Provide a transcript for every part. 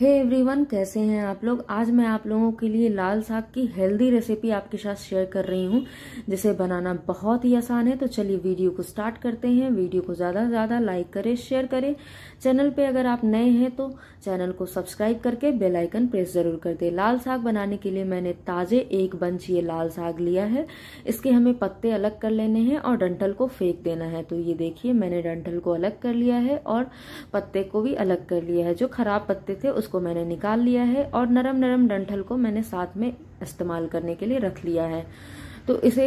हे hey everyone कैसे हैं आप लोग आज मैं आप लोगों के लिए लाल साग की हेल्दी रेसिपी आपके साथ शेयर कर रही हूँ जिसे बनाना बहुत ही आसान है तो चलिए वीडियो को स्टार्ट करते हैं वीडियो को ज़्यादा से ज़्यादा लाइक करें शेयर करें चैनल पे अगर आप नए हैं तो चैनल को सब्सक्राइब करके बेल आइकन प्रेस ज़रूर कर दे लाल साग बनाने के लिए मैंने ताज़े एक बंच ये लाल साग लिया है इसके हमें पत्ते अलग कर लेने हैं और डंठल को फेंक देना है तो ये देखिए मैंने डंठल को अलग कर लिया है और पत्ते को भी अलग कर लिया है जो खराब पत्ते थे उसको मैंने निकाल लिया है और नरम नरम डंठल को मैंने साथ में इस्तेमाल करने के लिए रख लिया है तो इसे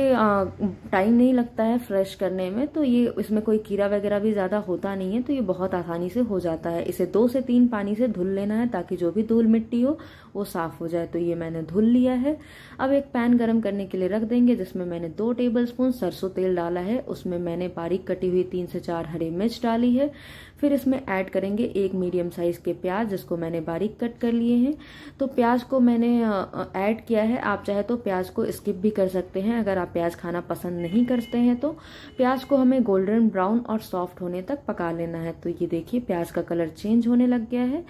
टाइम नहीं लगता है फ्रेश करने में तो ये इसमें कोई कीड़ा वगैरह भी ज़्यादा होता नहीं है तो ये बहुत आसानी से हो जाता है इसे दो से तीन पानी से धुल लेना है ताकि जो भी धूल मिट्टी हो वो साफ़ हो जाए तो ये मैंने धुल लिया है अब एक पैन गर्म करने के लिए रख देंगे जिसमें मैंने दो टेबल स्पून सरसों तेल डाला है उसमें मैंने बारीक कटी हुई तीन से चार हरी मिर्च डाली है फिर इसमें ऐड करेंगे एक मीडियम साइज़ के प्याज जिसको मैंने बारीक कट कर लिए हैं तो प्याज को मैंने ऐड किया है आप चाहे तो प्याज को स्किप भी कर सकते हैं हैं अगर आप प्याज खाना पसंद नहीं करते हैं तो प्याज को हमें गोल्डन ब्राउन और सॉफ्ट होने तक पका लेना है तो ये देखिए प्याज का कलर चेंज होने लग गया है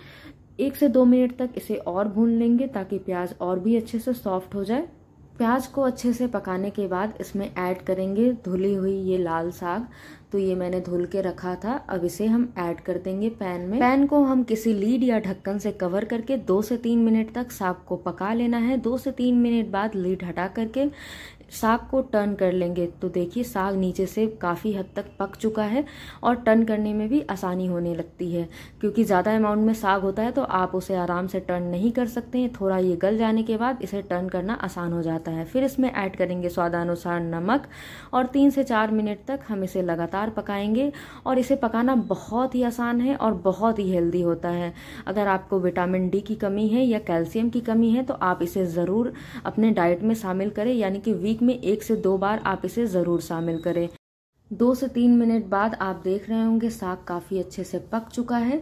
एक से दो मिनट तक इसे और भून लेंगे ताकि प्याज और भी अच्छे से सॉफ्ट हो जाए प्याज को अच्छे से पकाने के बाद इसमें ऐड करेंगे धुली हुई ये लाल साग तो ये मैंने धुल के रखा था अब इसे हम ऐड कर देंगे पैन में पैन को हम किसी लीड या ढक्कन से कवर करके दो से तीन मिनट तक साग को पका लेना है दो से तीन मिनट बाद लीड हटा करके साग को टर्न कर लेंगे तो देखिए साग नीचे से काफ़ी हद तक पक चुका है और टर्न करने में भी आसानी होने लगती है क्योंकि ज़्यादा अमाउंट में साग होता है तो आप उसे आराम से टर्न नहीं कर सकते हैं थोड़ा ये गल जाने के बाद इसे टर्न करना आसान हो जाता है फिर इसमें ऐड करेंगे स्वादानुसार नमक और तीन से चार मिनट तक हम इसे लगातार लगातार पकाएंगे और इसे पकाना बहुत ही आसान है और बहुत ही हेल्दी होता है अगर आपको विटामिन डी की कमी है या कैल्शियम की कमी है तो आप इसे ज़रूर अपने डाइट में शामिल करें यानी कि वीक में एक से दो बार आप इसे ज़रूर शामिल करें दो से तीन मिनट बाद आप देख रहे होंगे साग काफ़ी अच्छे से पक चुका है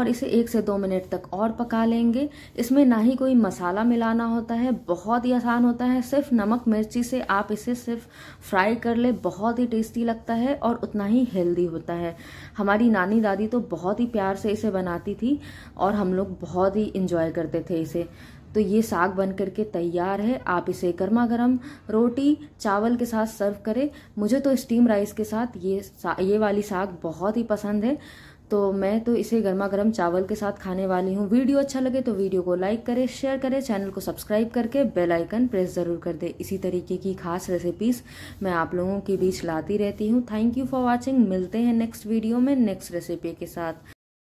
और इसे एक से दो मिनट तक और पका लेंगे इसमें ना ही कोई मसाला मिलाना होता है बहुत ही आसान होता है सिर्फ नमक मिर्ची से आप इसे सिर्फ फ्राई कर ले बहुत ही टेस्टी लगता है और उतना ही हेल्दी होता है हमारी नानी दादी तो बहुत ही प्यार से इसे बनाती थी और हम लोग बहुत ही इंजॉय करते थे इसे तो ये साग बन करके तैयार है आप इसे गर्मा गर्म रोटी चावल के साथ सर्व करें मुझे तो स्टीम राइस के साथ ये सा, ये वाली साग बहुत ही पसंद है तो मैं तो इसे गर्मा गर्म चावल के साथ खाने वाली हूँ वीडियो अच्छा लगे तो वीडियो को लाइक करें शेयर करें चैनल को सब्सक्राइब करके बेल आइकन प्रेस ज़रूर कर दें इसी तरीके की खास रेसिपीज़ मैं आप लोगों के बीच लाती रहती हूँ थैंक यू फॉर वॉचिंग मिलते हैं नेक्स्ट वीडियो में नेक्स्ट रेसिपी के साथ